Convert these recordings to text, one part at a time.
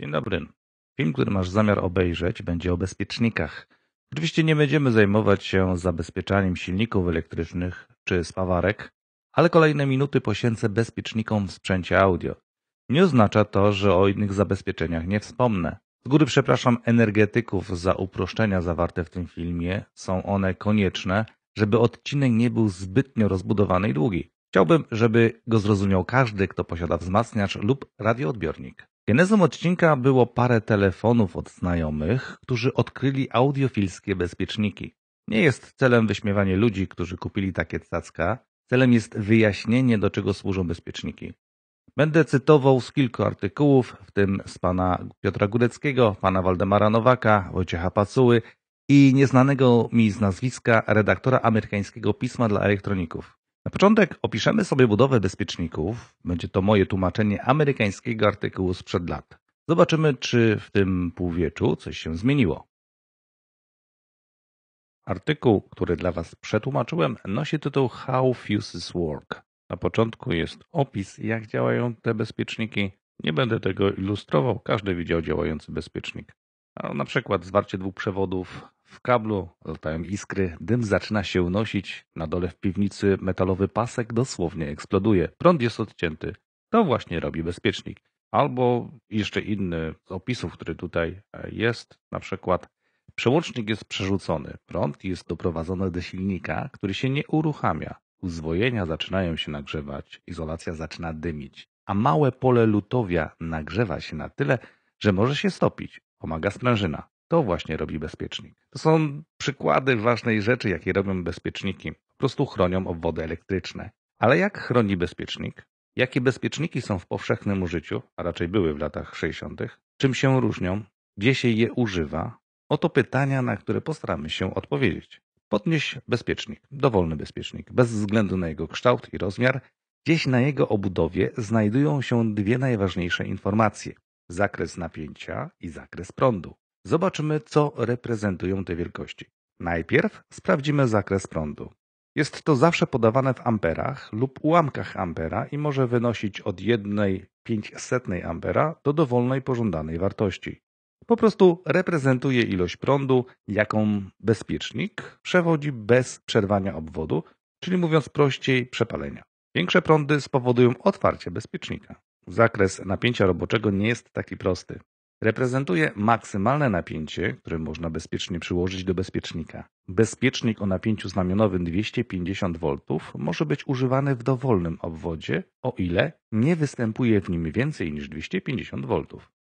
Dzień dobry. Film, który masz zamiar obejrzeć, będzie o bezpiecznikach. Oczywiście nie będziemy zajmować się zabezpieczaniem silników elektrycznych czy spawarek, ale kolejne minuty poświęcę bezpiecznikom w sprzęcie audio. Nie oznacza to, że o innych zabezpieczeniach nie wspomnę. Z góry przepraszam energetyków za uproszczenia zawarte w tym filmie. Są one konieczne, żeby odcinek nie był zbytnio rozbudowany i długi. Chciałbym, żeby go zrozumiał każdy, kto posiada wzmacniacz lub radioodbiornik. Genezą odcinka było parę telefonów od znajomych, którzy odkryli audiofilskie bezpieczniki. Nie jest celem wyśmiewanie ludzi, którzy kupili takie cacka, celem jest wyjaśnienie, do czego służą bezpieczniki. Będę cytował z kilku artykułów, w tym z pana Piotra Gudeckiego, pana Waldemara Nowaka, Wojciecha Pacuły i nieznanego mi z nazwiska redaktora amerykańskiego pisma dla elektroników. Na początek opiszemy sobie budowę bezpieczników. Będzie to moje tłumaczenie amerykańskiego artykułu sprzed lat. Zobaczymy, czy w tym półwieczu coś się zmieniło. Artykuł, który dla Was przetłumaczyłem, nosi tytuł How Fuses Work. Na początku jest opis, jak działają te bezpieczniki. Nie będę tego ilustrował, każdy widział działający bezpiecznik. na przykład zwarcie dwóch przewodów, w kablu latają iskry, dym zaczyna się unosić, na dole w piwnicy metalowy pasek dosłownie eksploduje. Prąd jest odcięty. To właśnie robi bezpiecznik. Albo jeszcze inny z opisów, który tutaj e, jest, na przykład przełącznik jest przerzucony, prąd jest doprowadzony do silnika, który się nie uruchamia. Uzwojenia zaczynają się nagrzewać, izolacja zaczyna dymić, a małe pole lutowia nagrzewa się na tyle, że może się stopić. Pomaga sprężyna. To właśnie robi bezpiecznik. To są przykłady ważnej rzeczy, jakie robią bezpieczniki. Po prostu chronią obwody elektryczne. Ale jak chroni bezpiecznik? Jakie bezpieczniki są w powszechnym użyciu, a raczej były w latach 60.? Czym się różnią? Gdzie się je używa? Oto pytania, na które postaramy się odpowiedzieć. Podnieś bezpiecznik, dowolny bezpiecznik, bez względu na jego kształt i rozmiar. Gdzieś na jego obudowie znajdują się dwie najważniejsze informacje. Zakres napięcia i zakres prądu. Zobaczymy, co reprezentują te wielkości. Najpierw sprawdzimy zakres prądu. Jest to zawsze podawane w amperach lub ułamkach ampera i może wynosić od 1,05 ampera do dowolnej pożądanej wartości. Po prostu reprezentuje ilość prądu, jaką bezpiecznik przewodzi bez przerwania obwodu, czyli mówiąc prościej przepalenia. Większe prądy spowodują otwarcie bezpiecznika. Zakres napięcia roboczego nie jest taki prosty. Reprezentuje maksymalne napięcie, które można bezpiecznie przyłożyć do bezpiecznika. Bezpiecznik o napięciu znamionowym 250 V może być używany w dowolnym obwodzie, o ile nie występuje w nim więcej niż 250 V.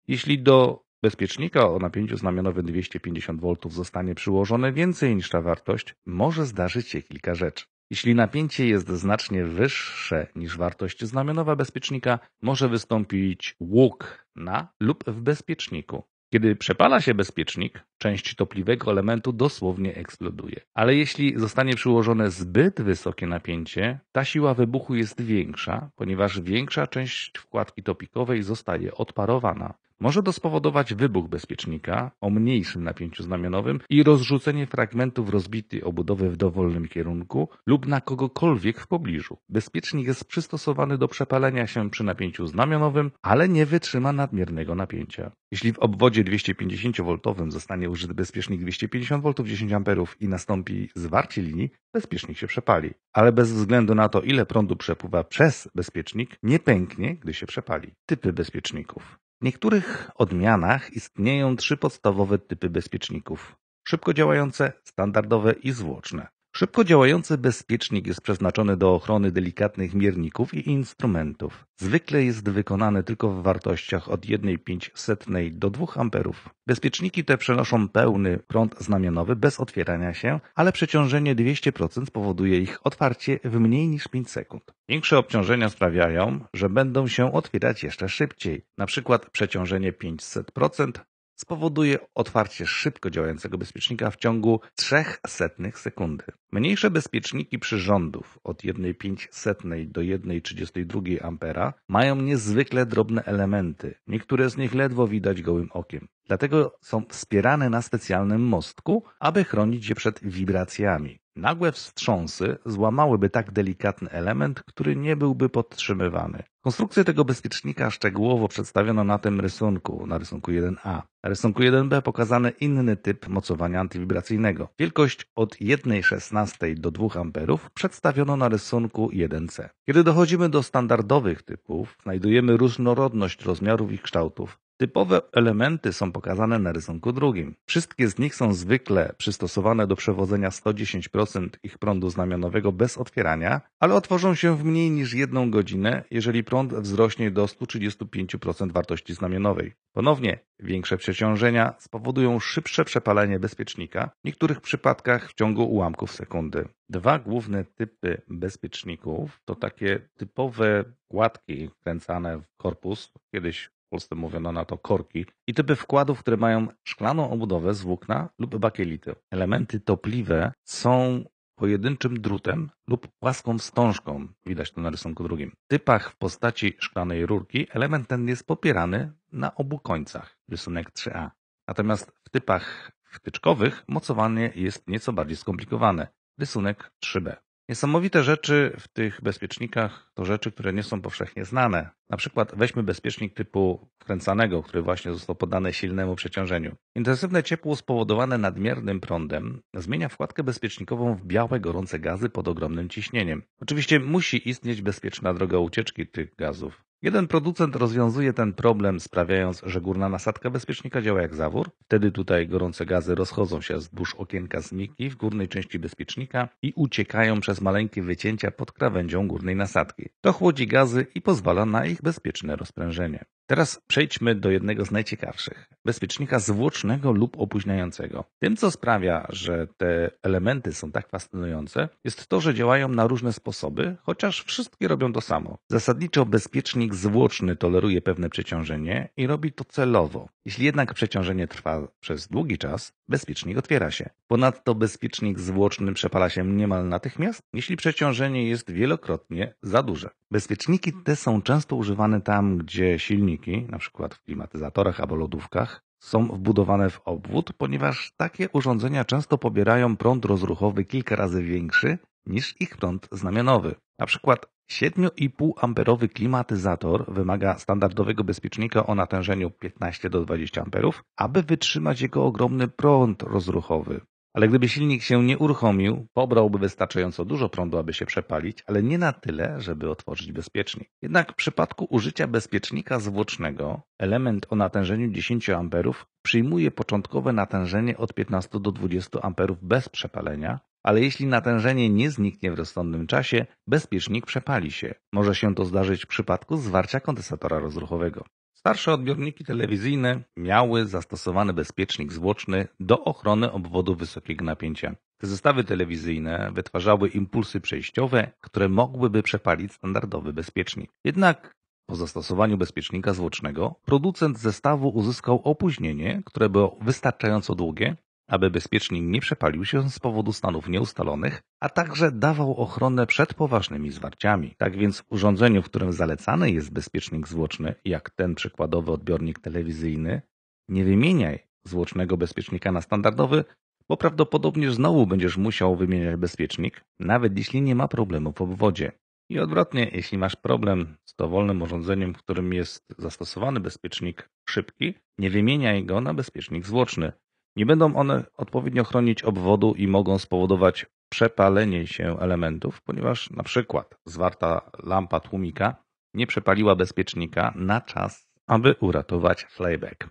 Jeśli do bezpiecznika o napięciu znamionowym 250 V zostanie przyłożone więcej niż ta wartość, może zdarzyć się kilka rzeczy. Jeśli napięcie jest znacznie wyższe niż wartość znamionowa bezpiecznika, może wystąpić łuk na lub w bezpieczniku. Kiedy przepala się bezpiecznik, część topliwego elementu dosłownie eksploduje. Ale jeśli zostanie przyłożone zbyt wysokie napięcie, ta siła wybuchu jest większa, ponieważ większa część wkładki topikowej zostaje odparowana może to spowodować wybuch bezpiecznika o mniejszym napięciu znamionowym i rozrzucenie fragmentów rozbitej obudowy w dowolnym kierunku lub na kogokolwiek w pobliżu. Bezpiecznik jest przystosowany do przepalenia się przy napięciu znamionowym, ale nie wytrzyma nadmiernego napięcia. Jeśli w obwodzie 250V zostanie użyty bezpiecznik 250V 10 A i nastąpi zwarcie linii, bezpiecznik się przepali. Ale bez względu na to, ile prądu przepływa przez bezpiecznik, nie pęknie, gdy się przepali. Typy bezpieczników niektórych odmianach istnieją trzy podstawowe typy bezpieczników: szybko działające, standardowe i zwłoczne Szybko działający bezpiecznik jest przeznaczony do ochrony delikatnych mierników i instrumentów. Zwykle jest wykonany tylko w wartościach od 1,5 do 2 amperów. Bezpieczniki te przenoszą pełny prąd znamionowy bez otwierania się, ale przeciążenie 200% powoduje ich otwarcie w mniej niż 5 sekund. Większe obciążenia sprawiają, że będą się otwierać jeszcze szybciej, na przykład przeciążenie 500% spowoduje otwarcie szybko działającego bezpiecznika w ciągu 0,03 sekundy. Mniejsze bezpieczniki przyrządów od 1,5 do 1,32 ampera mają niezwykle drobne elementy. Niektóre z nich ledwo widać gołym okiem. Dlatego są wspierane na specjalnym mostku, aby chronić je przed wibracjami. Nagłe wstrząsy złamałyby tak delikatny element, który nie byłby podtrzymywany. Konstrukcję tego bezpiecznika szczegółowo przedstawiono na tym rysunku, na rysunku 1a. Na rysunku 1b pokazany inny typ mocowania antywibracyjnego. Wielkość od 1,16 do 2 amperów przedstawiono na rysunku 1c. Kiedy dochodzimy do standardowych typów, znajdujemy różnorodność rozmiarów i kształtów. Typowe elementy są pokazane na rysunku drugim. Wszystkie z nich są zwykle przystosowane do przewodzenia 110% ich prądu znamionowego bez otwierania, ale otworzą się w mniej niż jedną godzinę, jeżeli prąd wzrośnie do 135% wartości znamionowej. Ponownie, większe przeciążenia spowodują szybsze przepalenie bezpiecznika, w niektórych przypadkach w ciągu ułamków sekundy. Dwa główne typy bezpieczników to takie typowe kładki wkręcane w korpus, kiedyś Polsce mówiono na to korki i typy wkładów, które mają szklaną obudowę z włókna lub bakielity. Elementy topliwe są pojedynczym drutem lub płaską wstążką. Widać to na rysunku drugim. W typach w postaci szklanej rurki element ten jest popierany na obu końcach. Rysunek 3a. Natomiast w typach wtyczkowych mocowanie jest nieco bardziej skomplikowane. Rysunek 3b. Niesamowite rzeczy w tych bezpiecznikach to rzeczy, które nie są powszechnie znane. Na przykład weźmy bezpiecznik typu wkręcanego, który właśnie został podany silnemu przeciążeniu. Intensywne ciepło spowodowane nadmiernym prądem zmienia wkładkę bezpiecznikową w białe, gorące gazy pod ogromnym ciśnieniem. Oczywiście musi istnieć bezpieczna droga ucieczki tych gazów. Jeden producent rozwiązuje ten problem sprawiając, że górna nasadka bezpiecznika działa jak zawór. Wtedy tutaj gorące gazy rozchodzą się wzdłuż okienka zniki w górnej części bezpiecznika i uciekają przez maleńkie wycięcia pod krawędzią górnej nasadki. To chłodzi gazy i pozwala na ich bezpieczne rozprężenie. Teraz przejdźmy do jednego z najciekawszych bezpiecznika zwłocznego lub opóźniającego. Tym, co sprawia, że te elementy są tak fascynujące, jest to, że działają na różne sposoby, chociaż wszystkie robią to samo. Zasadniczo bezpiecznik zwłoczny toleruje pewne przeciążenie i robi to celowo. Jeśli jednak przeciążenie trwa przez długi czas, bezpiecznik otwiera się. Ponadto bezpiecznik zwłoczny przepala się niemal natychmiast, jeśli przeciążenie jest wielokrotnie za duże. Bezpieczniki te są często używane tam, gdzie silniki, np. w klimatyzatorach albo lodówkach, są wbudowane w obwód, ponieważ takie urządzenia często pobierają prąd rozruchowy kilka razy większy niż ich prąd znamionowy. Na przykład 7,5 amperowy klimatyzator wymaga standardowego bezpiecznika o natężeniu 15 do 20 amperów, aby wytrzymać jego ogromny prąd rozruchowy. Ale gdyby silnik się nie uruchomił, pobrałby wystarczająco dużo prądu, aby się przepalić, ale nie na tyle, żeby otworzyć bezpiecznik. Jednak w przypadku użycia bezpiecznika zwłocznego, element o natężeniu 10 amperów przyjmuje początkowe natężenie od 15 do 20 amperów bez przepalenia, ale jeśli natężenie nie zniknie w rozsądnym czasie, bezpiecznik przepali się. Może się to zdarzyć w przypadku zwarcia kondensatora rozruchowego. Starsze odbiorniki telewizyjne miały zastosowany bezpiecznik złoczny do ochrony obwodu wysokiego napięcia. Te zestawy telewizyjne wytwarzały impulsy przejściowe, które mogłyby przepalić standardowy bezpiecznik. Jednak po zastosowaniu bezpiecznika złocznego producent zestawu uzyskał opóźnienie, które było wystarczająco długie, aby bezpiecznik nie przepalił się z powodu stanów nieustalonych, a także dawał ochronę przed poważnymi zwarciami. Tak więc w urządzeniu, w którym zalecany jest bezpiecznik złoczny, jak ten przykładowy odbiornik telewizyjny, nie wymieniaj złocznego bezpiecznika na standardowy, bo prawdopodobnie znowu będziesz musiał wymieniać bezpiecznik, nawet jeśli nie ma problemu w obwodzie. I odwrotnie, jeśli masz problem z dowolnym urządzeniem, w którym jest zastosowany bezpiecznik szybki, nie wymieniaj go na bezpiecznik złoczny, nie będą one odpowiednio chronić obwodu i mogą spowodować przepalenie się elementów, ponieważ na przykład zwarta lampa tłumika nie przepaliła bezpiecznika na czas, aby uratować flyback.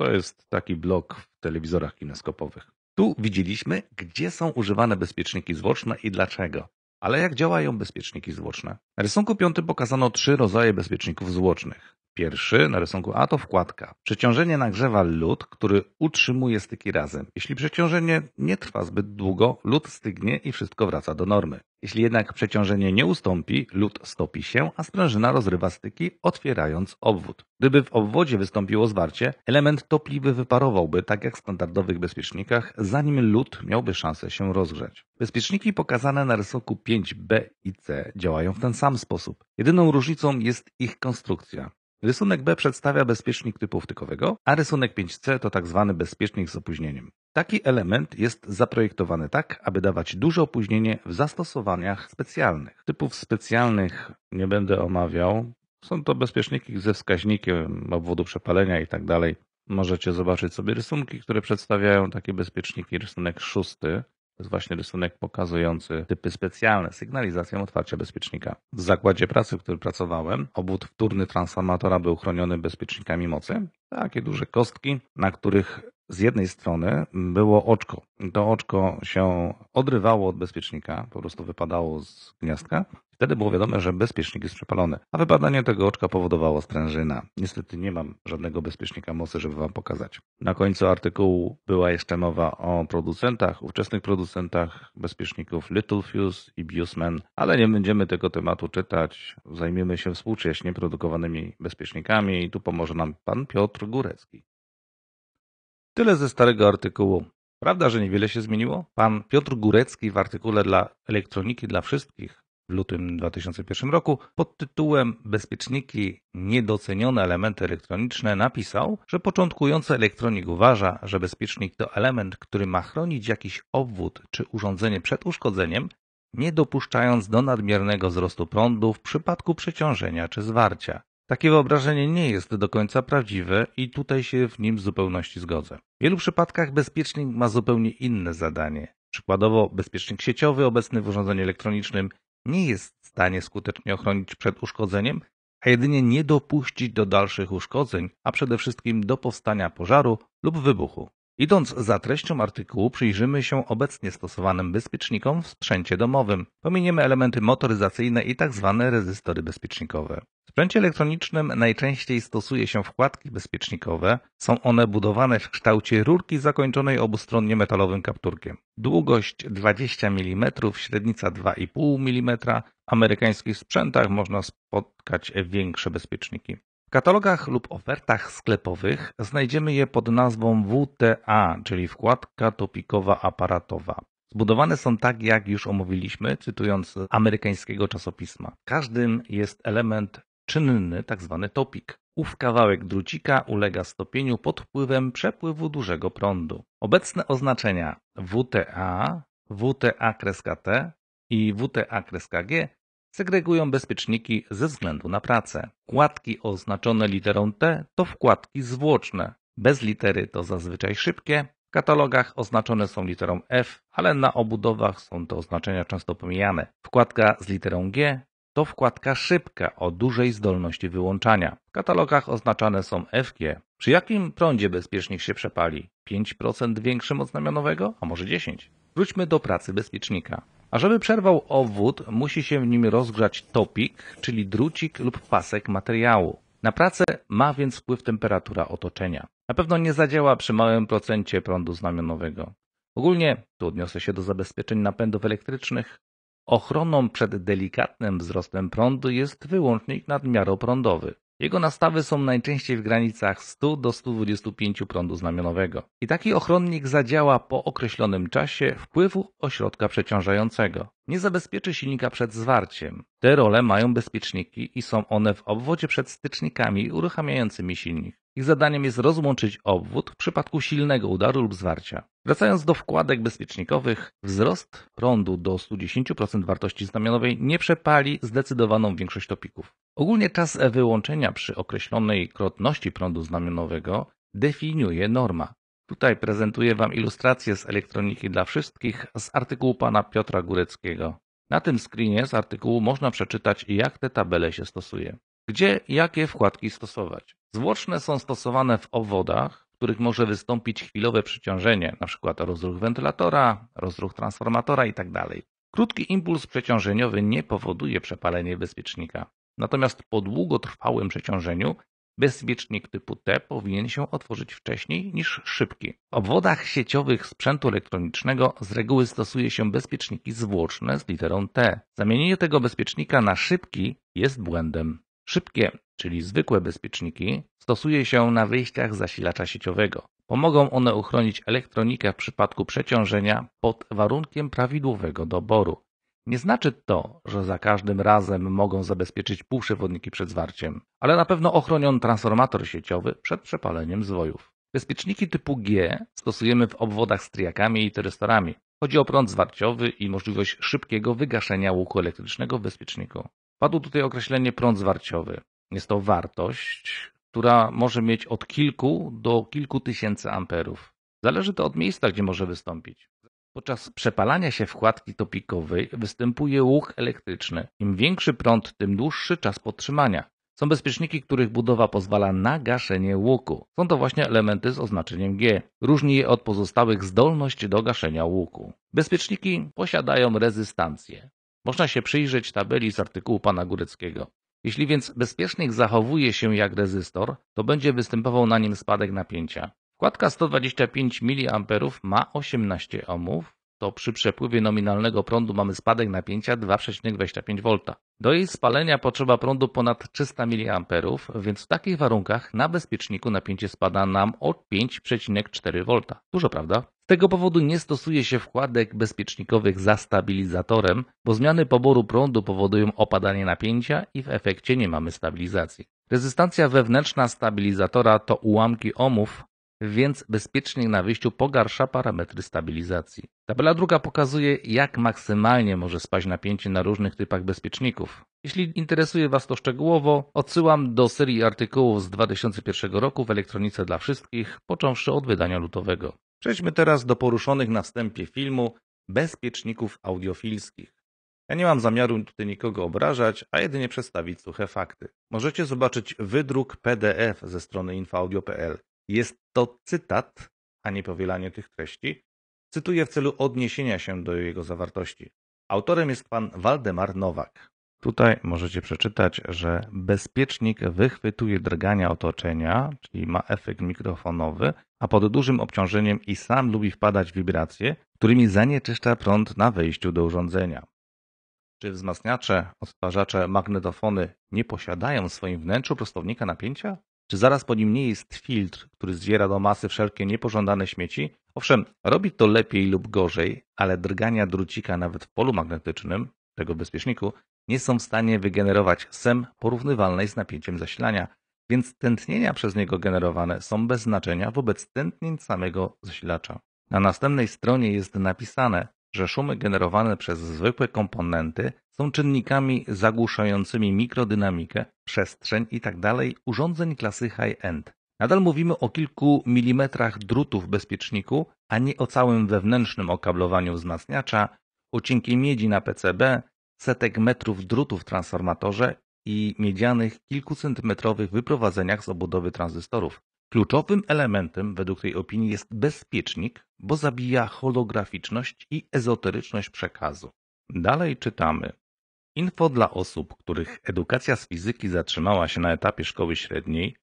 To jest taki blok w telewizorach kineskopowych. Tu widzieliśmy, gdzie są używane bezpieczniki złoczne i dlaczego. Ale jak działają bezpieczniki złoczne? Na rysunku piątym pokazano trzy rodzaje bezpieczników złocznych. Pierwszy na rysunku A to wkładka. Przeciążenie nagrzewa lód, który utrzymuje styki razem. Jeśli przeciążenie nie trwa zbyt długo, lód stygnie i wszystko wraca do normy. Jeśli jednak przeciążenie nie ustąpi, lód stopi się, a sprężyna rozrywa styki, otwierając obwód. Gdyby w obwodzie wystąpiło zwarcie, element topliwy wyparowałby, tak jak w standardowych bezpiecznikach, zanim lód miałby szansę się rozgrzać. Bezpieczniki pokazane na rysunku 5b i c działają w ten sam sposób. Jedyną różnicą jest ich konstrukcja. Rysunek B przedstawia bezpiecznik typu wtykowego, a rysunek 5C to tak zwany bezpiecznik z opóźnieniem. Taki element jest zaprojektowany tak, aby dawać duże opóźnienie w zastosowaniach specjalnych. Typów specjalnych nie będę omawiał. Są to bezpieczniki ze wskaźnikiem obwodu przepalenia itd. Tak Możecie zobaczyć sobie rysunki, które przedstawiają takie bezpieczniki. Rysunek szósty to jest właśnie rysunek pokazujący typy specjalne, sygnalizacją otwarcia bezpiecznika. W zakładzie pracy, w którym pracowałem, obwód wtórny transformatora był chroniony bezpiecznikami mocy. Takie duże kostki, na których z jednej strony było oczko. To oczko się odrywało od bezpiecznika, po prostu wypadało z gniazdka. Wtedy było wiadomo, że bezpiecznik jest przepalony, a wypadanie tego oczka powodowało sprężyna. Niestety nie mam żadnego bezpiecznika mocy, żeby wam pokazać. Na końcu artykułu była jeszcze mowa o producentach, ówczesnych producentach bezpieczników Little Fuse i Busman, ale nie będziemy tego tematu czytać. Zajmiemy się współcześnie produkowanymi bezpiecznikami i tu pomoże nam pan Piotr Górecki. Tyle ze starego artykułu. Prawda, że niewiele się zmieniło? Pan Piotr Górecki w artykule dla Elektroniki dla Wszystkich w lutym 2001 roku pod tytułem Bezpieczniki niedocenione elementy elektroniczne napisał, że początkujący elektronik uważa, że bezpiecznik to element, który ma chronić jakiś obwód czy urządzenie przed uszkodzeniem, nie dopuszczając do nadmiernego wzrostu prądu w przypadku przeciążenia czy zwarcia. Takie wyobrażenie nie jest do końca prawdziwe i tutaj się w nim w zupełności zgodzę. W wielu przypadkach bezpiecznik ma zupełnie inne zadanie. Przykładowo bezpiecznik sieciowy obecny w urządzeniu elektronicznym nie jest w stanie skutecznie ochronić przed uszkodzeniem, a jedynie nie dopuścić do dalszych uszkodzeń, a przede wszystkim do powstania pożaru lub wybuchu. Idąc za treścią artykułu przyjrzymy się obecnie stosowanym bezpiecznikom w sprzęcie domowym. Pominiemy elementy motoryzacyjne i tzw. Tak rezystory bezpiecznikowe. W sprzęcie elektronicznym najczęściej stosuje się wkładki bezpiecznikowe. Są one budowane w kształcie rurki zakończonej obustronnie metalowym kapturkiem. Długość 20 mm, średnica 2,5 mm. W amerykańskich sprzętach można spotkać większe bezpieczniki katalogach lub ofertach sklepowych znajdziemy je pod nazwą WTA, czyli wkładka topikowa aparatowa. Zbudowane są tak, jak już omówiliśmy, cytując amerykańskiego czasopisma. Każdym jest element czynny, tzw. Tak topik. Ów kawałek drucika ulega stopieniu pod wpływem przepływu dużego prądu. Obecne oznaczenia WTA, WTA-T i WTA-G segregują bezpieczniki ze względu na pracę. Kładki oznaczone literą T to wkładki zwłoczne. Bez litery to zazwyczaj szybkie. W katalogach oznaczone są literą F, ale na obudowach są te oznaczenia często pomijane. Wkładka z literą G to wkładka szybka o dużej zdolności wyłączania. W katalogach oznaczane są FG. Przy jakim prądzie bezpiecznik się przepali? 5% większym od znamionowego, a może 10%? Wróćmy do pracy bezpiecznika. A żeby przerwał obwód, musi się w nim rozgrzać topik, czyli drucik lub pasek materiału. Na pracę ma więc wpływ temperatura otoczenia. Na pewno nie zadziała przy małym procencie prądu znamionowego. Ogólnie, tu odniosę się do zabezpieczeń napędów elektrycznych, ochroną przed delikatnym wzrostem prądu jest wyłącznik nadmiaru jego nastawy są najczęściej w granicach 100 do 125 prądu znamionowego. I taki ochronnik zadziała po określonym czasie wpływu ośrodka przeciążającego. Nie zabezpieczy silnika przed zwarciem. Te role mają bezpieczniki i są one w obwodzie przed stycznikami uruchamiającymi silnik. Ich zadaniem jest rozłączyć obwód w przypadku silnego udaru lub zwarcia. Wracając do wkładek bezpiecznikowych, wzrost prądu do 110% wartości znamionowej nie przepali zdecydowaną większość topików. Ogólnie czas wyłączenia przy określonej krotności prądu znamionowego definiuje norma. Tutaj prezentuję Wam ilustrację z elektroniki dla wszystkich z artykułu pana Piotra Góreckiego. Na tym screenie z artykułu można przeczytać, jak te tabele się stosuje gdzie jakie wkładki stosować. Zwłoczne są stosowane w obwodach, w których może wystąpić chwilowe przeciążenie, np. rozruch wentylatora, rozruch transformatora itd. Tak Krótki impuls przeciążeniowy nie powoduje przepalenia bezpiecznika. Natomiast po długotrwałym przeciążeniu bezpiecznik typu T powinien się otworzyć wcześniej niż szybki. W obwodach sieciowych sprzętu elektronicznego z reguły stosuje się bezpieczniki zwłoczne z literą T. Zamienienie tego bezpiecznika na szybki jest błędem. Szybkie, czyli zwykłe bezpieczniki stosuje się na wyjściach zasilacza sieciowego. Pomogą one uchronić elektronikę w przypadku przeciążenia pod warunkiem prawidłowego doboru. Nie znaczy to, że za każdym razem mogą zabezpieczyć półprzewodniki przed zwarciem, ale na pewno ochronią transformator sieciowy przed przepaleniem zwojów. Bezpieczniki typu G stosujemy w obwodach z triakami i terystorami. Chodzi o prąd zwarciowy i możliwość szybkiego wygaszenia łuku elektrycznego w bezpieczniku. Padło tutaj określenie prąd zwarciowy. Jest to wartość, która może mieć od kilku do kilku tysięcy amperów. Zależy to od miejsca, gdzie może wystąpić. Podczas przepalania się wkładki topikowej występuje łuch elektryczny. Im większy prąd, tym dłuższy czas podtrzymania. Są bezpieczniki, których budowa pozwala na gaszenie łuku. Są to właśnie elementy z oznaczeniem G. Różni je od pozostałych zdolność do gaszenia łuku. Bezpieczniki posiadają rezystancję. Można się przyjrzeć tabeli z artykułu pana Góreckiego. Jeśli więc bezpiecznik zachowuje się jak rezystor, to będzie występował na nim spadek napięcia. Wkładka 125 mA ma 18 ohmów, to przy przepływie nominalnego prądu mamy spadek napięcia 2,25 V. Do jej spalenia potrzeba prądu ponad 300 mA, więc w takich warunkach na bezpieczniku napięcie spada nam o 5,4 V. Dużo, prawda? Z tego powodu nie stosuje się wkładek bezpiecznikowych za stabilizatorem, bo zmiany poboru prądu powodują opadanie napięcia i w efekcie nie mamy stabilizacji. Rezystancja wewnętrzna stabilizatora to ułamki omów więc bezpiecznik na wyjściu pogarsza parametry stabilizacji. Tabela druga pokazuje, jak maksymalnie może spaść napięcie na różnych typach bezpieczników. Jeśli interesuje Was to szczegółowo, odsyłam do serii artykułów z 2001 roku w Elektronice dla Wszystkich, począwszy od wydania lutowego. Przejdźmy teraz do poruszonych na wstępie filmu bezpieczników audiofilskich. Ja nie mam zamiaru tutaj nikogo obrażać, a jedynie przedstawić suche fakty. Możecie zobaczyć wydruk PDF ze strony infaudio.pl. Jest to cytat, a nie powielanie tych treści. Cytuję w celu odniesienia się do jego zawartości. Autorem jest pan Waldemar Nowak. Tutaj możecie przeczytać, że bezpiecznik wychwytuje drgania otoczenia, czyli ma efekt mikrofonowy, a pod dużym obciążeniem i sam lubi wpadać w wibracje, którymi zanieczyszcza prąd na wejściu do urządzenia. Czy wzmacniacze, odtwarzacze, magnetofony nie posiadają w swoim wnętrzu prostownika napięcia? Czy zaraz po nim nie jest filtr, który zwiera do masy wszelkie niepożądane śmieci? Owszem, robi to lepiej lub gorzej, ale drgania drucika nawet w polu magnetycznym, tego bezpieczniku, nie są w stanie wygenerować SEM porównywalnej z napięciem zasilania, więc tętnienia przez niego generowane są bez znaczenia wobec tętnień samego zasilacza. Na następnej stronie jest napisane, że szumy generowane przez zwykłe komponenty są czynnikami zagłuszającymi mikrodynamikę, przestrzeń itd. Tak urządzeń klasy high-end. Nadal mówimy o kilku milimetrach drutu w bezpieczniku, a nie o całym wewnętrznym okablowaniu wzmacniacza, o cienkiej miedzi na PCB, setek metrów drutu w transformatorze i miedzianych kilkucentymetrowych wyprowadzeniach z obudowy tranzystorów. Kluczowym elementem według tej opinii jest bezpiecznik, bo zabija holograficzność i ezoteryczność przekazu. Dalej czytamy. Info dla osób, których edukacja z fizyki zatrzymała się na etapie szkoły średniej,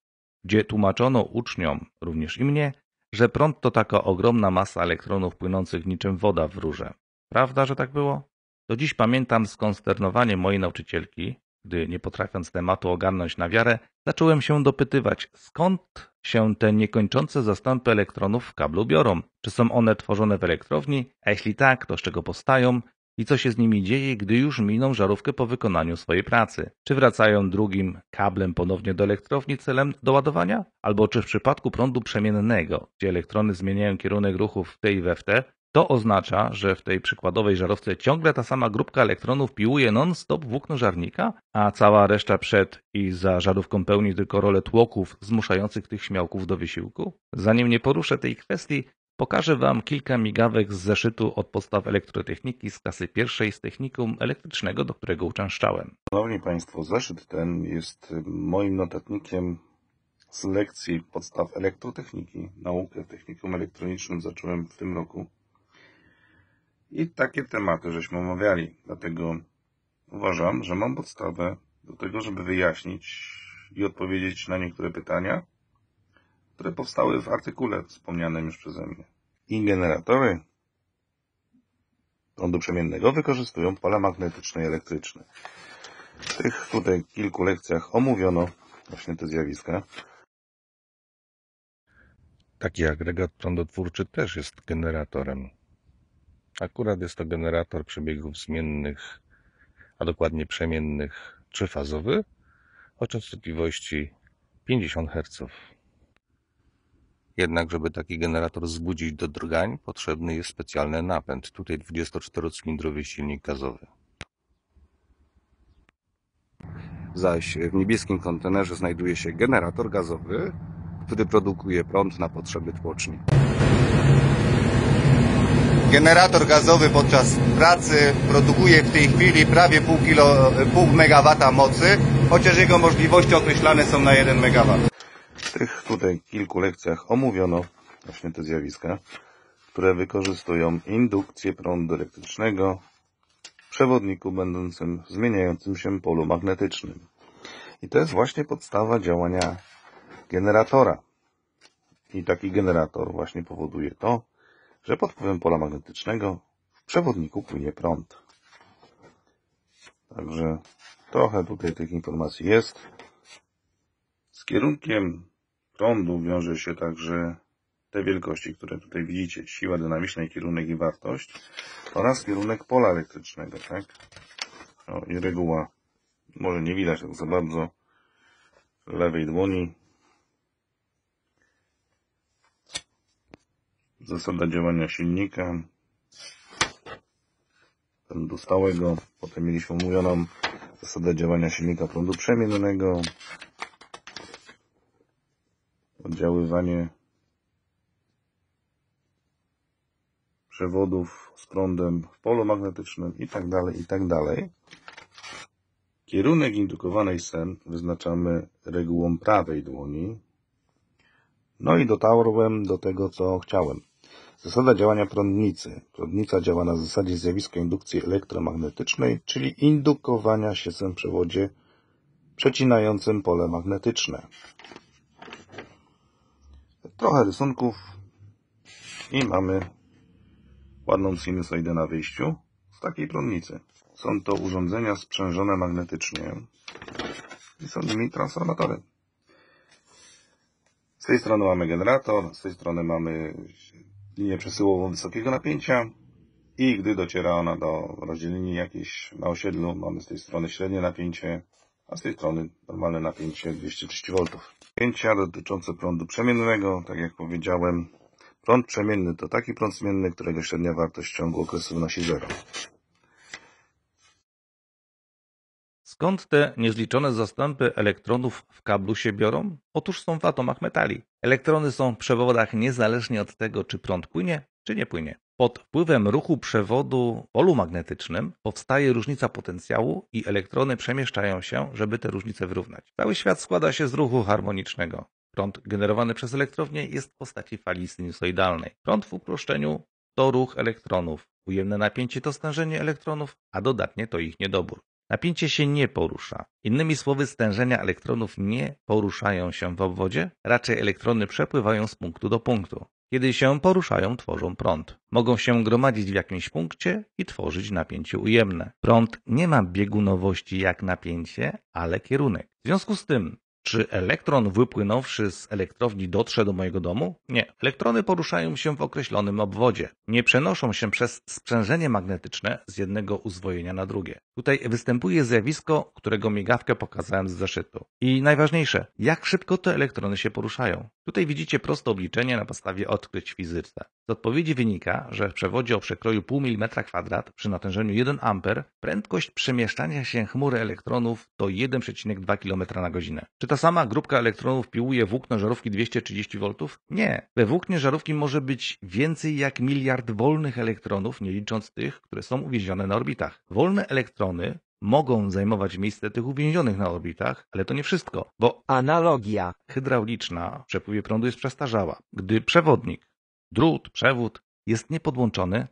gdzie tłumaczono uczniom, również i mnie, że prąd to taka ogromna masa elektronów płynących niczym woda w rurze. Prawda, że tak było? Do dziś pamiętam skonsternowanie mojej nauczycielki, gdy nie potrafiąc tematu ogarnąć na wiarę, zacząłem się dopytywać, skąd się te niekończące zastępy elektronów w kablu biorą? Czy są one tworzone w elektrowni? A jeśli tak, to z czego powstają? I co się z nimi dzieje, gdy już miną żarówkę po wykonaniu swojej pracy? Czy wracają drugim kablem ponownie do elektrowni celem doładowania? Albo czy w przypadku prądu przemiennego, gdzie elektrony zmieniają kierunek ruchu w te i we w te, to oznacza, że w tej przykładowej żarówce ciągle ta sama grupka elektronów piłuje non-stop włókno żarnika, a cała reszta przed i za żarówką pełni tylko rolę tłoków zmuszających tych śmiałków do wysiłku? Zanim nie poruszę tej kwestii, pokażę Wam kilka migawek z zeszytu od podstaw elektrotechniki z klasy pierwszej z technikum elektrycznego, do którego uczęszczałem. Szanowni Państwo, zeszyt ten jest moim notatnikiem z lekcji podstaw elektrotechniki. Naukę w technikum elektronicznym zacząłem w tym roku. I takie tematy żeśmy omawiali. Dlatego uważam, że mam podstawę do tego, żeby wyjaśnić i odpowiedzieć na niektóre pytania, które powstały w artykule wspomnianym już przeze mnie. I generatory prądu przemiennego wykorzystują pola magnetyczne i elektryczne. W tych tutaj kilku lekcjach omówiono właśnie te zjawiska. Taki agregat prądotwórczy też jest generatorem. Akurat jest to generator przebiegów zmiennych, a dokładnie przemiennych trzyfazowy o częstotliwości 50 Hz. Jednak, żeby taki generator zbudzić do drgań, potrzebny jest specjalny napęd, tutaj 24-cylindrowy silnik gazowy. Zaś w niebieskim kontenerze znajduje się generator gazowy, który produkuje prąd na potrzeby tłoczni. Generator gazowy podczas pracy produkuje w tej chwili prawie pół, kilo, pół megawata mocy, chociaż jego możliwości określane są na 1 megawat. W tych tutaj kilku lekcjach omówiono właśnie te zjawiska, które wykorzystują indukcję prądu elektrycznego w przewodniku będącym w zmieniającym się polu magnetycznym. I to jest właśnie podstawa działania generatora. I taki generator właśnie powoduje to, że pod wpływem pola magnetycznego w przewodniku płynie prąd. Także trochę tutaj tych informacji jest. Z kierunkiem prądu wiąże się także te wielkości, które tutaj widzicie, siła dynamiczna i kierunek i wartość oraz kierunek pola elektrycznego, tak? O, no I reguła, może nie widać tak za bardzo, lewej dłoni zasada działania silnika prądu stałego, potem mieliśmy omówioną zasadę działania silnika prądu przemiennego, oddziaływanie przewodów z prądem w polu magnetycznym itd. Tak itd. Tak Kierunek indukowanej sen wyznaczamy regułą prawej dłoni. No i dotarłem do tego, co chciałem. Zasada działania prądnicy. Prądnica działa na zasadzie zjawiska indukcji elektromagnetycznej, czyli indukowania się w przewodzie przecinającym pole magnetyczne. Trochę rysunków i mamy ładną sinusoidę na wyjściu z takiej prądnicy. Są to urządzenia sprzężone magnetycznie i są nimi transformatory. Z tej strony mamy generator, z tej strony mamy linię przesyłową wysokiego napięcia i gdy dociera ona do rozdzielni jakiejś na osiedlu, mamy z tej strony średnie napięcie, a z tej strony normalne napięcie 230 V. Pięcia dotyczące prądu przemiennego, tak jak powiedziałem, prąd przemienny to taki prąd zmienny, którego średnia wartość w ciągu okresu wynosi 0. Skąd te niezliczone zastępy elektronów w kablu się biorą? Otóż są w atomach metali. Elektrony są w przewodach niezależnie od tego, czy prąd płynie, czy nie płynie. Pod wpływem ruchu przewodu w polu magnetycznym powstaje różnica potencjału i elektrony przemieszczają się, żeby te różnice wyrównać. Cały świat składa się z ruchu harmonicznego. Prąd generowany przez elektrownię jest w postaci fali sinusoidalnej. Prąd w uproszczeniu to ruch elektronów. Ujemne napięcie to stężenie elektronów, a dodatnie to ich niedobór. Napięcie się nie porusza. Innymi słowy, stężenia elektronów nie poruszają się w obwodzie, raczej elektrony przepływają z punktu do punktu. Kiedy się poruszają, tworzą prąd. Mogą się gromadzić w jakimś punkcie i tworzyć napięcie ujemne. Prąd nie ma biegunowości jak napięcie, ale kierunek. W związku z tym czy elektron wypłynąwszy z elektrowni dotrze do mojego domu? Nie. Elektrony poruszają się w określonym obwodzie. Nie przenoszą się przez sprzężenie magnetyczne z jednego uzwojenia na drugie. Tutaj występuje zjawisko, którego migawkę pokazałem z zeszytu. I najważniejsze, jak szybko te elektrony się poruszają. Tutaj widzicie proste obliczenie na podstawie odkryć fizycznych. Z odpowiedzi wynika, że w przewodzie o przekroju pół milimetra kwadrat przy natężeniu 1 A prędkość przemieszczania się chmury elektronów to 1,2 km na godzinę. Czy ta sama grupka elektronów piłuje włókno żarówki 230 V? Nie. We włóknie żarówki może być więcej jak miliard wolnych elektronów, nie licząc tych, które są uwięzione na orbitach. Wolne elektrony mogą zajmować miejsce tych uwięzionych na orbitach, ale to nie wszystko, bo analogia hydrauliczna w przepływie prądu jest przestarzała. Gdy przewodnik, drut, przewód jest niepodłączony,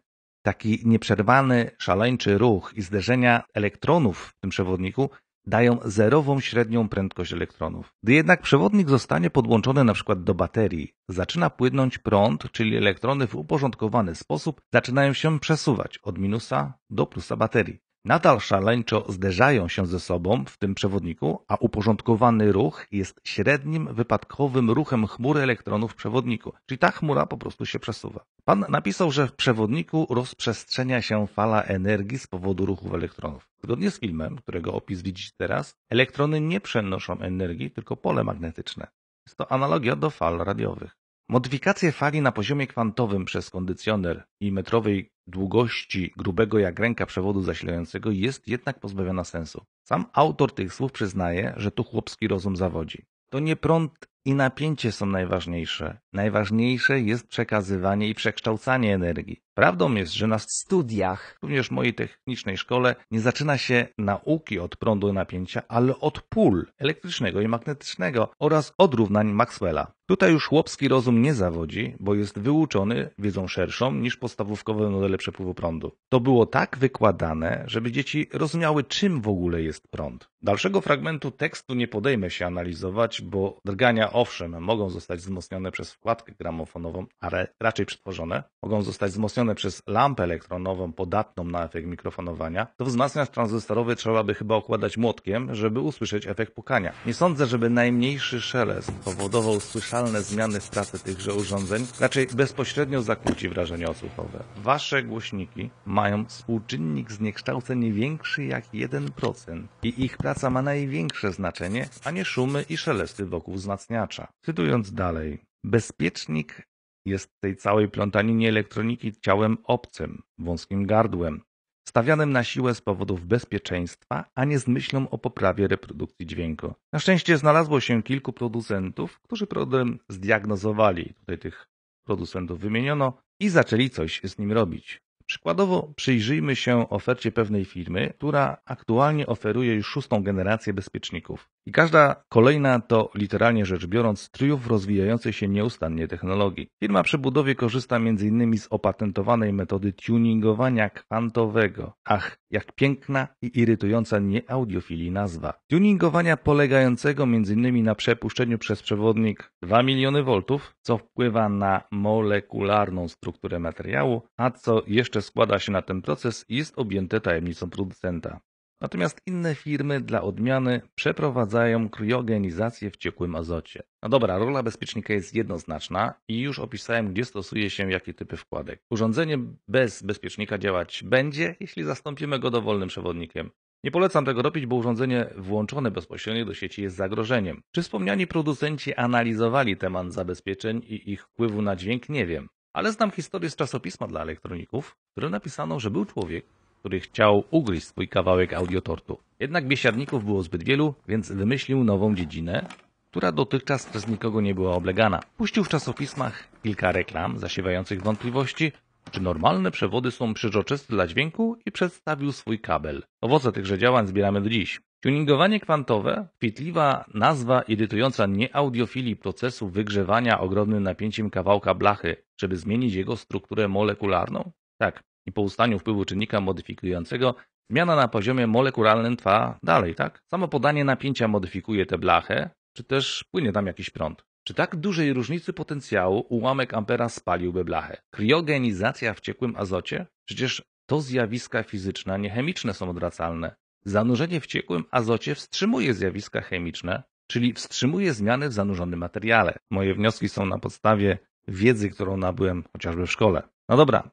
taki nieprzerwany, szaleńczy ruch i zderzenia elektronów w tym przewodniku dają zerową średnią prędkość elektronów. Gdy jednak przewodnik zostanie podłączony np. do baterii, zaczyna płynąć prąd, czyli elektrony w uporządkowany sposób zaczynają się przesuwać od minusa do plusa baterii nadal szaleńczo zderzają się ze sobą w tym przewodniku, a uporządkowany ruch jest średnim wypadkowym ruchem chmury elektronów w przewodniku, czyli ta chmura po prostu się przesuwa. Pan napisał, że w przewodniku rozprzestrzenia się fala energii z powodu ruchów elektronów. Zgodnie z filmem, którego opis widzicie teraz, elektrony nie przenoszą energii, tylko pole magnetyczne. Jest to analogia do fal radiowych. Modyfikacje fali na poziomie kwantowym przez kondycjoner i metrowej długości grubego jak ręka przewodu zasilającego jest jednak pozbawiona sensu. Sam autor tych słów przyznaje, że tu chłopski rozum zawodzi. To nie prąd i napięcie są najważniejsze, Najważniejsze jest przekazywanie i przekształcanie energii. Prawdą jest, że na studiach, również w mojej technicznej szkole, nie zaczyna się nauki od prądu i napięcia, ale od pól elektrycznego i magnetycznego oraz od równań Maxwella. Tutaj już chłopski rozum nie zawodzi, bo jest wyuczony wiedzą szerszą niż podstawówkowe modele przepływu prądu. To było tak wykładane, żeby dzieci rozumiały, czym w ogóle jest prąd. Dalszego fragmentu tekstu nie podejmę się analizować, bo drgania owszem mogą zostać wzmocnione przez wkładkę gramofonową, a raczej przetworzone, mogą zostać wzmocnione przez lampę elektronową podatną na efekt mikrofonowania, to wzmacniacz tranzystorowy trzeba by chyba okładać młotkiem, żeby usłyszeć efekt pukania. Nie sądzę, żeby najmniejszy szelest powodował słyszalne zmiany w pracy tychże urządzeń, raczej bezpośrednio zakłóci wrażenie odsłuchowe. Wasze głośniki mają współczynnik zniekształceń większy jak 1% i ich praca ma największe znaczenie, a nie szumy i szelesty wokół wzmacniacza. Cytując dalej, Bezpiecznik jest tej całej plątaninie elektroniki ciałem obcym, wąskim gardłem, stawianym na siłę z powodów bezpieczeństwa, a nie z myślą o poprawie reprodukcji dźwięku. Na szczęście znalazło się kilku producentów, którzy problem zdiagnozowali, tutaj tych producentów wymieniono, i zaczęli coś z nim robić. Przykładowo przyjrzyjmy się ofercie pewnej firmy, która aktualnie oferuje już szóstą generację bezpieczników. I każda kolejna to, literalnie rzecz biorąc, triumf rozwijającej się nieustannie technologii. Firma przy budowie korzysta m.in. z opatentowanej metody tuningowania kwantowego. Ach, jak piękna i irytująca nieaudiofili nazwa. Tuningowania polegającego m.in. na przepuszczeniu przez przewodnik 2 miliony voltów, co wpływa na molekularną strukturę materiału, a co jeszcze składa się na ten proces jest objęte tajemnicą producenta. Natomiast inne firmy dla odmiany przeprowadzają kryogenizację w ciekłym azocie. No dobra, rola bezpiecznika jest jednoznaczna i już opisałem, gdzie stosuje się jakie typy wkładek. Urządzenie bez bezpiecznika działać będzie, jeśli zastąpimy go dowolnym przewodnikiem. Nie polecam tego robić, bo urządzenie włączone bezpośrednio do sieci jest zagrożeniem. Czy wspomniani producenci analizowali temat zabezpieczeń i ich wpływu na dźwięk? Nie wiem. Ale znam historię z czasopisma dla elektroników, w którym napisano, że był człowiek, który chciał ugryźć swój kawałek audiotortu. Jednak biesiadników było zbyt wielu, więc wymyślił nową dziedzinę, która dotychczas przez nikogo nie była oblegana. Puścił w czasopismach kilka reklam zasiewających wątpliwości, czy normalne przewody są przezroczyste dla dźwięku i przedstawił swój kabel. Owoce tychże działań zbieramy do dziś. Tuningowanie kwantowe, chwytliwa nazwa irytująca nieaudiofilii procesu wygrzewania ogromnym napięciem kawałka blachy, żeby zmienić jego strukturę molekularną? Tak, i po ustaniu wpływu czynnika modyfikującego zmiana na poziomie molekularnym trwa dalej, tak? Samo podanie napięcia modyfikuje tę blachę, czy też płynie tam jakiś prąd. Przy tak dużej różnicy potencjału ułamek ampera spaliłby blachę. Kriogenizacja w ciekłym azocie? Przecież to zjawiska fizyczne, nie chemiczne są odwracalne. Zanurzenie w ciekłym azocie wstrzymuje zjawiska chemiczne, czyli wstrzymuje zmiany w zanurzonym materiale. Moje wnioski są na podstawie wiedzy, którą nabyłem chociażby w szkole. No dobra,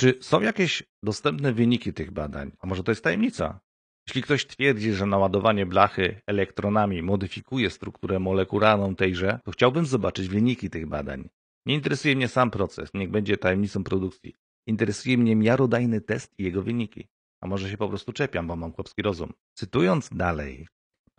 czy są jakieś dostępne wyniki tych badań? A może to jest tajemnica? Jeśli ktoś twierdzi, że naładowanie blachy elektronami modyfikuje strukturę molekularną tejże, to chciałbym zobaczyć wyniki tych badań. Nie interesuje mnie sam proces, niech będzie tajemnicą produkcji. Interesuje mnie miarodajny test i jego wyniki. A może się po prostu czepiam, bo mam chłopski rozum. Cytując dalej,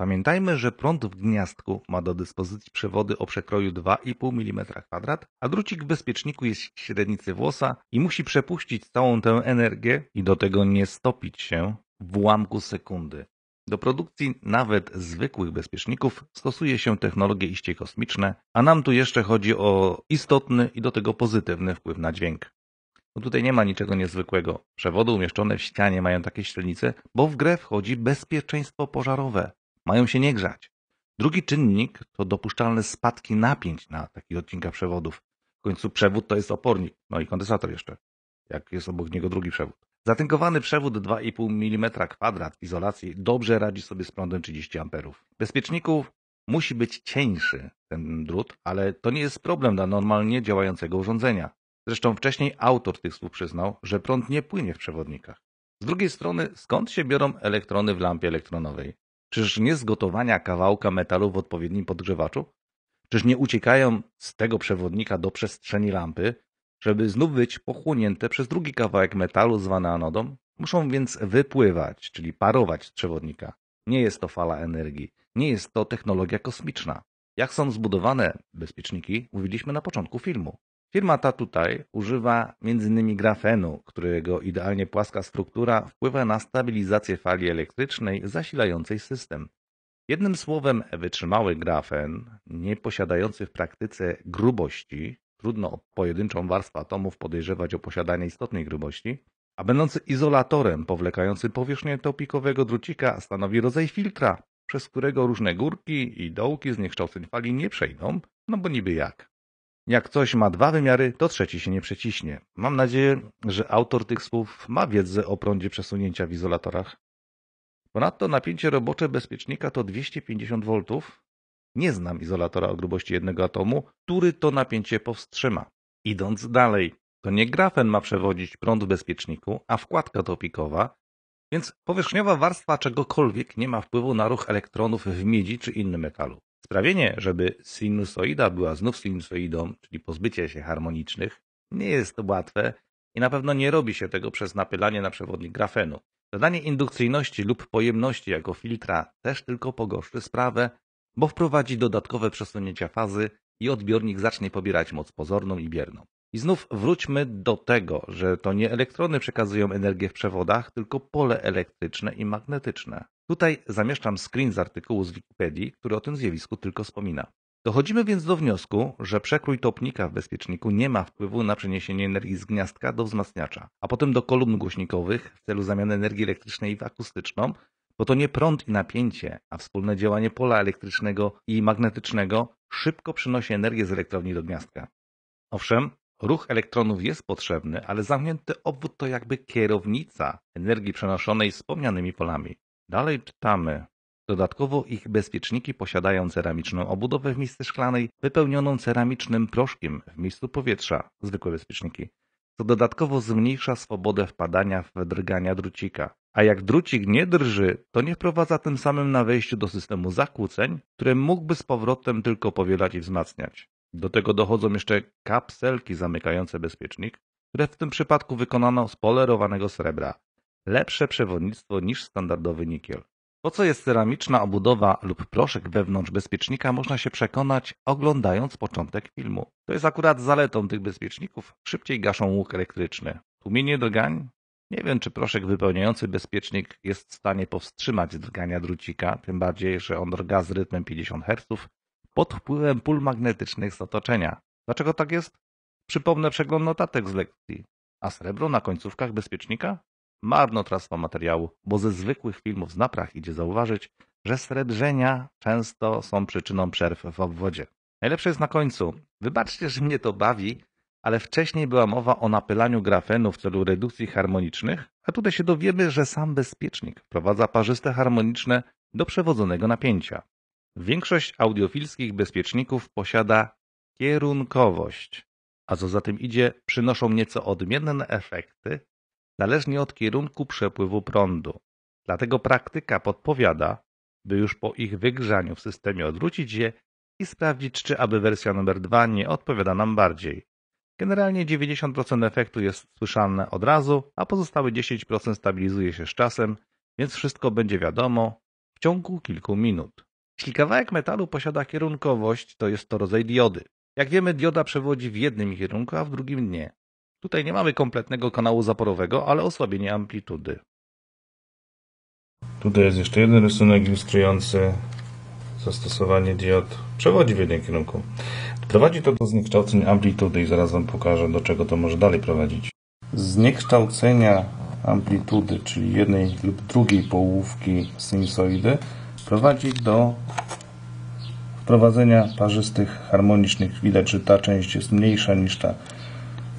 Pamiętajmy, że prąd w gniazdku ma do dyspozycji przewody o przekroju 2,5 mm2, a drucik w bezpieczniku jest średnicy włosa i musi przepuścić całą tę energię i do tego nie stopić się w ułamku sekundy. Do produkcji nawet zwykłych bezpieczników stosuje się technologie iście kosmiczne, a nam tu jeszcze chodzi o istotny i do tego pozytywny wpływ na dźwięk. No tutaj nie ma niczego niezwykłego. Przewody umieszczone w ścianie mają takie średnice, bo w grę wchodzi bezpieczeństwo pożarowe mają się nie grzać. Drugi czynnik to dopuszczalne spadki napięć na takich odcinkach przewodów. W końcu przewód to jest opornik, no i kondensator jeszcze, jak jest obok niego drugi przewód. Zatynkowany przewód 2,5 mm kwadrat izolacji dobrze radzi sobie z prądem 30 A. Bezpieczników musi być cieńszy ten drut, ale to nie jest problem dla normalnie działającego urządzenia. Zresztą wcześniej autor tych słów przyznał, że prąd nie płynie w przewodnikach. Z drugiej strony, skąd się biorą elektrony w lampie elektronowej? Czyż nie z gotowania kawałka metalu w odpowiednim podgrzewaczu? Czyż nie uciekają z tego przewodnika do przestrzeni lampy, żeby znów być pochłonięte przez drugi kawałek metalu zwany anodą? Muszą więc wypływać, czyli parować z przewodnika. Nie jest to fala energii, nie jest to technologia kosmiczna. Jak są zbudowane bezpieczniki, mówiliśmy na początku filmu. Firma ta tutaj używa m.in. grafenu, którego idealnie płaska struktura wpływa na stabilizację fali elektrycznej zasilającej system. Jednym słowem, wytrzymały grafen, nie posiadający w praktyce grubości, trudno pojedynczą warstwę atomów podejrzewać o posiadanie istotnej grubości, a będący izolatorem powlekającym powierzchnię topikowego drucika stanowi rodzaj filtra, przez którego różne górki i dołki zniekształceń fali nie przejdą, no bo niby jak. Jak coś ma dwa wymiary, to trzeci się nie przeciśnie. Mam nadzieję, że autor tych słów ma wiedzę o prądzie przesunięcia w izolatorach. Ponadto napięcie robocze bezpiecznika to 250 V. Nie znam izolatora o grubości jednego atomu, który to napięcie powstrzyma. Idąc dalej, to nie grafen ma przewodzić prąd w bezpieczniku, a wkładka topikowa, więc powierzchniowa warstwa czegokolwiek nie ma wpływu na ruch elektronów w miedzi czy innym metalu. Sprawienie, żeby sinusoida była znów sinusoidą, czyli pozbycie się harmonicznych, nie jest to łatwe i na pewno nie robi się tego przez napylanie na przewodnik grafenu. Dodanie indukcyjności lub pojemności jako filtra też tylko pogorszy sprawę, bo wprowadzi dodatkowe przesunięcia fazy i odbiornik zacznie pobierać moc pozorną i bierną. I znów wróćmy do tego, że to nie elektrony przekazują energię w przewodach, tylko pole elektryczne i magnetyczne. Tutaj zamieszczam screen z artykułu z Wikipedii, który o tym zjawisku tylko wspomina. Dochodzimy więc do wniosku, że przekrój topnika w bezpieczniku nie ma wpływu na przeniesienie energii z gniazdka do wzmacniacza, a potem do kolumn głośnikowych w celu zamiany energii elektrycznej w akustyczną, bo to nie prąd i napięcie, a wspólne działanie pola elektrycznego i magnetycznego szybko przynosi energię z elektrowni do gniazdka. Owszem, Ruch elektronów jest potrzebny, ale zamknięty obwód to jakby kierownica energii przenoszonej wspomnianymi polami. Dalej czytamy. Dodatkowo ich bezpieczniki posiadają ceramiczną obudowę w misce szklanej wypełnioną ceramicznym proszkiem w miejscu powietrza, zwykłe bezpieczniki, co dodatkowo zmniejsza swobodę wpadania w drgania drucika. A jak drucik nie drży, to nie wprowadza tym samym na wejściu do systemu zakłóceń, które mógłby z powrotem tylko powielać i wzmacniać. Do tego dochodzą jeszcze kapselki zamykające bezpiecznik, które w tym przypadku wykonano z polerowanego srebra. Lepsze przewodnictwo niż standardowy nikiel. Po co jest ceramiczna obudowa lub proszek wewnątrz bezpiecznika można się przekonać oglądając początek filmu. To jest akurat zaletą tych bezpieczników, szybciej gaszą łuk elektryczny. Tłumienie drgań? Nie wiem czy proszek wypełniający bezpiecznik jest w stanie powstrzymać drgania drucika, tym bardziej, że on drga z rytmem 50 Hz, pod wpływem pól magnetycznych z otoczenia. Dlaczego tak jest? Przypomnę przegląd notatek z lekcji. A srebro na końcówkach bezpiecznika? Marnotrawstwo materiału, bo ze zwykłych filmów z naprach idzie zauważyć, że srebrzenia często są przyczyną przerw w obwodzie. Najlepsze jest na końcu. Wybaczcie, że mnie to bawi, ale wcześniej była mowa o napylaniu grafenu w celu redukcji harmonicznych, a tutaj się dowiemy, że sam bezpiecznik wprowadza parzyste harmoniczne do przewodzonego napięcia. Większość audiofilskich bezpieczników posiada kierunkowość, a co za tym idzie przynoszą nieco odmienne efekty zależnie od kierunku przepływu prądu. Dlatego praktyka podpowiada, by już po ich wygrzaniu w systemie odwrócić je i sprawdzić, czy aby wersja numer 2 nie odpowiada nam bardziej. Generalnie 90% efektu jest słyszalne od razu, a pozostałe 10% stabilizuje się z czasem, więc wszystko będzie wiadomo w ciągu kilku minut. Jeśli kawałek metalu posiada kierunkowość, to jest to rodzaj diody. Jak wiemy, dioda przewodzi w jednym kierunku, a w drugim nie. Tutaj nie mamy kompletnego kanału zaporowego, ale osłabienie amplitudy. Tutaj jest jeszcze jeden rysunek ilustrujący zastosowanie diod przewodzi w jednym kierunku. Prowadzi to do zniekształceń amplitudy i zaraz Wam pokażę, do czego to może dalej prowadzić. Zniekształcenia amplitudy, czyli jednej lub drugiej połówki sinusoidy, prowadzi do wprowadzenia parzystych harmonicznych. Widać, że ta część jest mniejsza niż ta.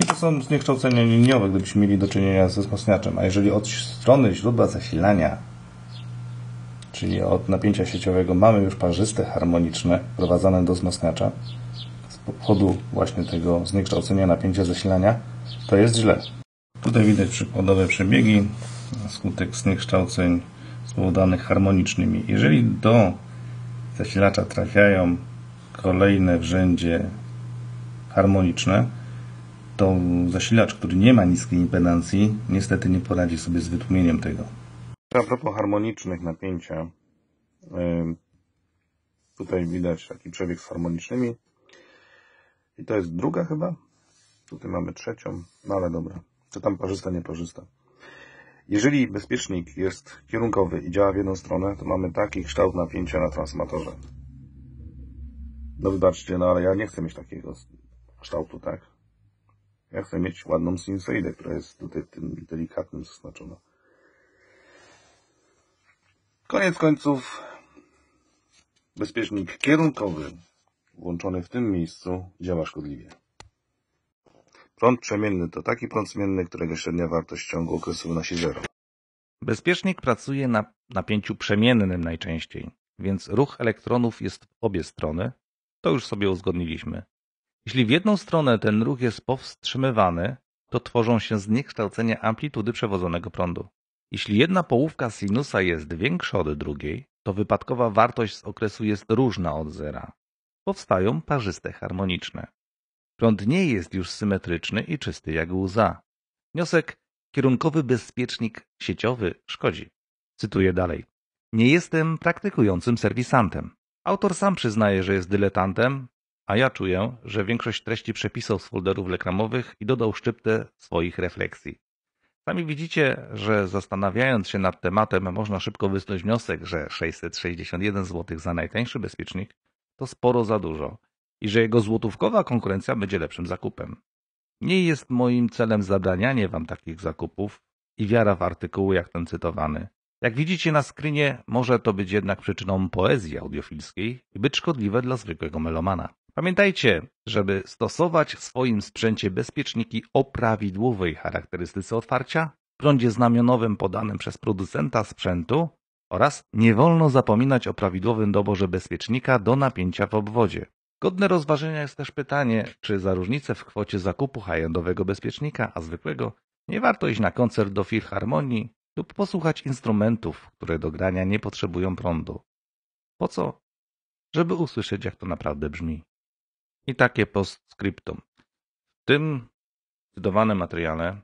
I to są zniekształcenia liniowe, gdybyśmy mieli do czynienia ze wzmacniaczem. A jeżeli od strony źródła zasilania, czyli od napięcia sieciowego, mamy już parzyste harmoniczne wprowadzane do wzmacniacza z powodu właśnie tego zniekształcenia napięcia zasilania, to jest źle. Tutaj widać przykładowe przebiegi, skutek zniekształceń spowodowanych harmonicznymi. Jeżeli do zasilacza trafiają kolejne w rzędzie harmoniczne, to zasilacz, który nie ma niskiej impedancji, niestety nie poradzi sobie z wytłumieniem tego. A propos harmonicznych napięcia, tutaj widać taki przebieg z harmonicznymi. I to jest druga chyba? Tutaj mamy trzecią, no ale dobra. Czy tam parzysta, nie parzysta. Jeżeli bezpiecznik jest kierunkowy i działa w jedną stronę, to mamy taki kształt napięcia na transformatorze. No wybaczcie, no ale ja nie chcę mieć takiego kształtu, tak? Ja chcę mieć ładną sinusoidę, która jest tutaj tym delikatnym zaznaczona. Koniec końców bezpiecznik kierunkowy włączony w tym miejscu działa szkodliwie. Prąd przemienny to taki prąd zmienny, którego średnia wartość ciągu okresu wynosi 0. Bezpiecznik pracuje na napięciu przemiennym najczęściej, więc ruch elektronów jest w obie strony. To już sobie uzgodniliśmy. Jeśli w jedną stronę ten ruch jest powstrzymywany, to tworzą się zniekształcenia amplitudy przewodzonego prądu. Jeśli jedna połówka sinusa jest większa od drugiej, to wypadkowa wartość z okresu jest różna od zera. Powstają parzyste harmoniczne. Prąd nie jest już symetryczny i czysty jak łza. Wniosek kierunkowy bezpiecznik sieciowy szkodzi. Cytuję dalej. Nie jestem praktykującym serwisantem. Autor sam przyznaje, że jest dyletantem, a ja czuję, że większość treści przepisał z folderów reklamowych i dodał szczyptę swoich refleksji. Sami widzicie, że zastanawiając się nad tematem można szybko wysnuć wniosek, że 661 zł za najtańszy bezpiecznik to sporo za dużo i że jego złotówkowa konkurencja będzie lepszym zakupem. Nie jest moim celem zabranianie wam takich zakupów i wiara w artykuły jak ten cytowany. Jak widzicie na screenie, może to być jednak przyczyną poezji audiofilskiej i być szkodliwe dla zwykłego melomana. Pamiętajcie, żeby stosować w swoim sprzęcie bezpieczniki o prawidłowej charakterystyce otwarcia, prądzie znamionowym podanym przez producenta sprzętu oraz nie wolno zapominać o prawidłowym doborze bezpiecznika do napięcia w obwodzie. Godne rozważenia jest też pytanie, czy za różnicę w kwocie zakupu high-endowego bezpiecznika, a zwykłego, nie warto iść na koncert do filharmonii lub posłuchać instrumentów, które do grania nie potrzebują prądu. Po co? Żeby usłyszeć, jak to naprawdę brzmi. I takie postscriptum. W tym cytowanym materiale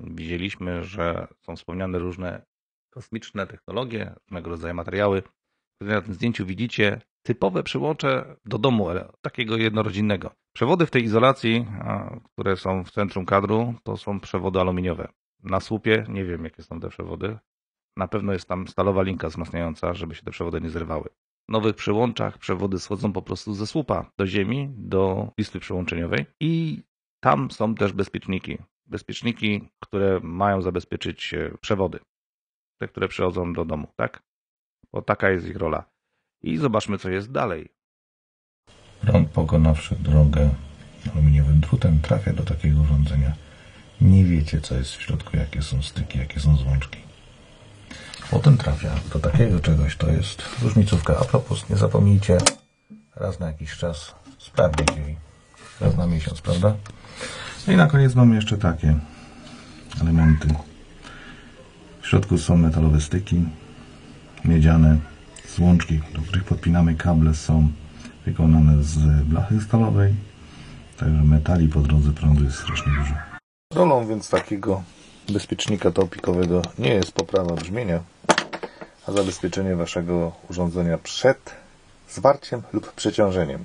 widzieliśmy, że są wspomniane różne kosmiczne technologie, różnego rodzaju materiały, które na tym zdjęciu widzicie, typowe przyłącze do domu, e, takiego jednorodzinnego. Przewody w tej izolacji, które są w centrum kadru, to są przewody aluminiowe. Na słupie nie wiem, jakie są te przewody. Na pewno jest tam stalowa linka wzmacniająca, żeby się te przewody nie zrywały. W nowych przyłączach przewody schodzą po prostu ze słupa do ziemi, do listy przyłączeniowej i tam są też bezpieczniki. Bezpieczniki, które mają zabezpieczyć e, przewody. Te, które przychodzą do domu, tak? Bo taka jest ich rola i zobaczmy, co jest dalej. Prąd pokonawszy drogę aluminiowym drutem trafia do takiego urządzenia. Nie wiecie, co jest w środku, jakie są styki, jakie są złączki. Potem trafia do takiego czegoś, to jest różnicówka. A propos, nie zapomnijcie raz na jakiś czas sprawdzić jej. Raz na miesiąc, prawda? No I na koniec mamy jeszcze takie elementy. W środku są metalowe styki, miedziane, złączki, do których podpinamy kable są wykonane z blachy stalowej, także metali po drodze prądu jest strasznie dużo. Rolą więc takiego bezpiecznika topikowego nie jest poprawa brzmienia, a zabezpieczenie Waszego urządzenia przed zwarciem lub przeciążeniem.